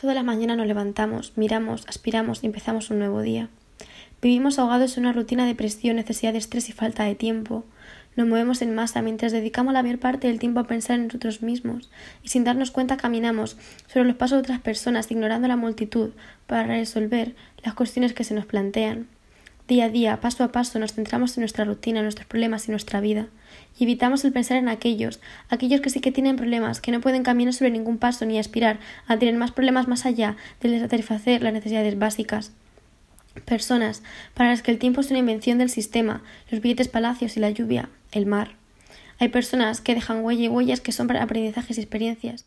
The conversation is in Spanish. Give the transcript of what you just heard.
Todas las mañanas nos levantamos, miramos, aspiramos y empezamos un nuevo día. Vivimos ahogados en una rutina de presión, necesidad de estrés y falta de tiempo. Nos movemos en masa mientras dedicamos la mayor parte del tiempo a pensar en nosotros mismos y sin darnos cuenta caminamos sobre los pasos de otras personas, ignorando la multitud para resolver las cuestiones que se nos plantean. Día a día, paso a paso, nos centramos en nuestra rutina, nuestros problemas y nuestra vida y evitamos el pensar en aquellos, aquellos que sí que tienen problemas, que no pueden caminar sobre ningún paso ni aspirar a tener más problemas más allá de satisfacer las necesidades básicas. Personas para las que el tiempo es una invención del sistema, los billetes palacios y la lluvia, el mar. Hay personas que dejan huella y huellas que son para aprendizajes y experiencias.